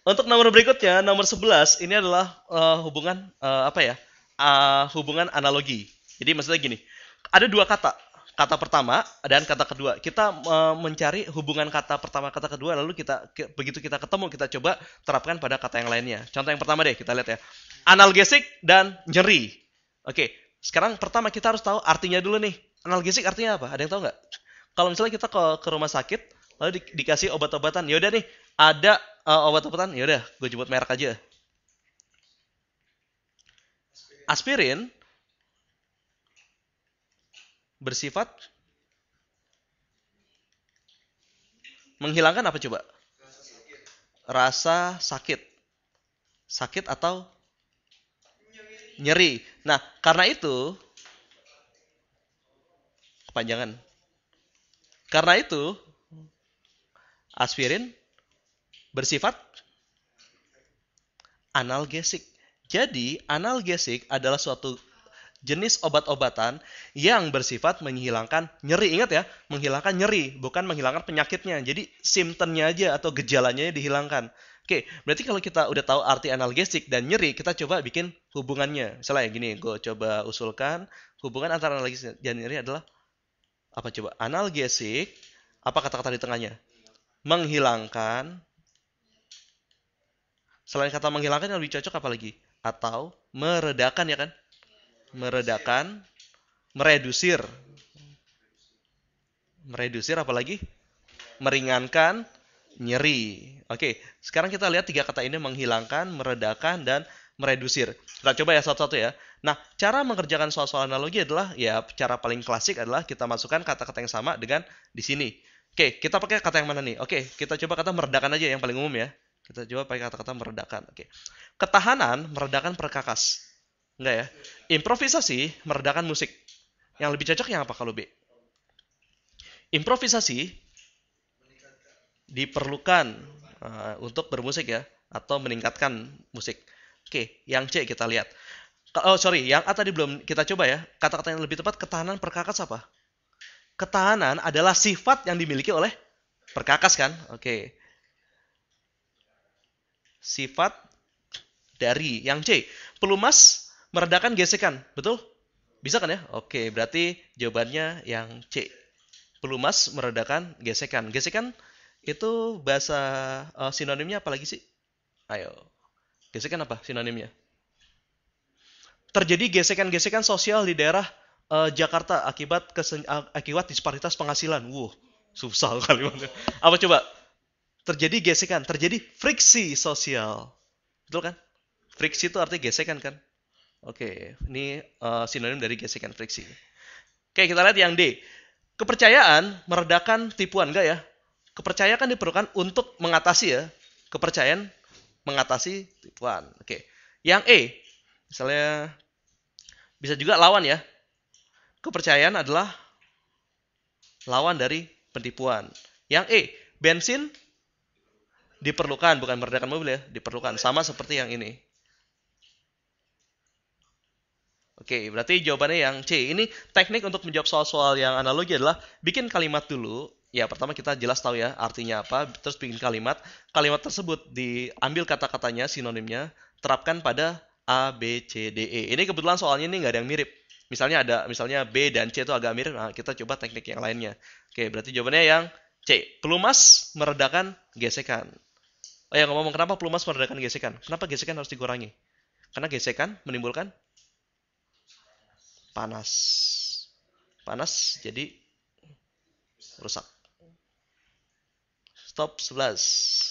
Untuk nomor berikutnya, nomor 11 ini adalah uh, hubungan uh, apa ya? Uh, hubungan analogi. Jadi maksudnya gini, ada dua kata. Kata pertama dan kata kedua. Kita uh, mencari hubungan kata pertama kata kedua lalu kita ke, begitu kita ketemu kita coba terapkan pada kata yang lainnya. Contoh yang pertama deh kita lihat ya. Analgesik dan nyeri. Oke, sekarang pertama kita harus tahu artinya dulu nih. Analgesik artinya apa? Ada yang tahu nggak? Kalau misalnya kita ke, ke rumah sakit lalu di, dikasih obat-obatan, yaudah nih ada uh, obat-obatan ya udah gue jemput merek aja aspirin bersifat menghilangkan apa coba rasa sakit sakit atau nyeri nah karena itu kepanjangan karena itu aspirin bersifat analgesik. Jadi, analgesik adalah suatu jenis obat-obatan yang bersifat menghilangkan nyeri. Ingat ya, menghilangkan nyeri, bukan menghilangkan penyakitnya. Jadi, simptomnya aja atau gejalanya dihilangkan. Oke, berarti kalau kita udah tahu arti analgesik dan nyeri, kita coba bikin hubungannya. Misalnya gini, gue coba usulkan hubungan antara analgesik dan nyeri adalah apa coba? Analgesik, apa kata-kata di tengahnya? Menghilangkan Selain kata menghilangkan yang lebih cocok apa lagi? Atau meredakan ya kan? Meredakan, meredusir. Meredusir apalagi? Meringankan, nyeri. Oke, sekarang kita lihat tiga kata ini menghilangkan, meredakan, dan meredusir. Kita coba ya satu-satu ya. Nah, cara mengerjakan soal-soal analogi adalah ya cara paling klasik adalah kita masukkan kata-kata yang sama dengan di sini. Oke, kita pakai kata yang mana nih? Oke, kita coba kata meredakan aja yang paling umum ya. Kita jawab pakai kata-kata meredakan. Oke. Ketahanan meredakan perkakas. Enggak ya? Improvisasi meredakan musik. Yang lebih cocok yang apa kalau B? Improvisasi diperlukan uh, untuk bermusik ya atau meningkatkan musik. Oke, yang C kita lihat. Oh sorry, yang A tadi belum kita coba ya. Kata-kata yang lebih tepat ketahanan perkakas apa? Ketahanan adalah sifat yang dimiliki oleh perkakas kan? Oke sifat dari. Yang C, pelumas meredakan gesekan. Betul? Bisa kan ya? Oke, berarti jawabannya yang C. Pelumas meredakan gesekan. Gesekan itu bahasa uh, sinonimnya apa lagi sih? Ayo. Gesekan apa sinonimnya? Terjadi gesekan-gesekan sosial di daerah uh, Jakarta akibat kesen, akibat disparitas penghasilan. Wuh, wow, susah kalimatnya. Apa coba? terjadi gesekan, terjadi friksi sosial. Betul kan? Friksi itu artinya gesekan kan? Oke, ini uh, sinonim dari gesekan friksi. Oke, kita lihat yang D. Kepercayaan meredakan tipuan, enggak ya? Kepercayaan kan diperlukan untuk mengatasi ya. Kepercayaan mengatasi tipuan. Oke. Yang E, misalnya bisa juga lawan ya. Kepercayaan adalah lawan dari penipuan. Yang E, bensin diperlukan bukan meredakan mobil ya diperlukan sama seperti yang ini Oke, berarti jawabannya yang C. Ini teknik untuk menjawab soal-soal yang analogi adalah bikin kalimat dulu. Ya, pertama kita jelas tahu ya artinya apa, terus bikin kalimat. Kalimat tersebut diambil kata-katanya, sinonimnya, terapkan pada A, B, C, D, E. Ini kebetulan soalnya ini nggak ada yang mirip. Misalnya ada, misalnya B dan C itu agak mirip, nah kita coba teknik yang lainnya. Oke, berarti jawabannya yang C. Pelumas meredakan gesekan. Oh ya ngomong kenapa pelumas meredakan gesekan? Kenapa gesekan harus dikurangi? Karena gesekan menimbulkan panas. Panas jadi rusak. Stop 11.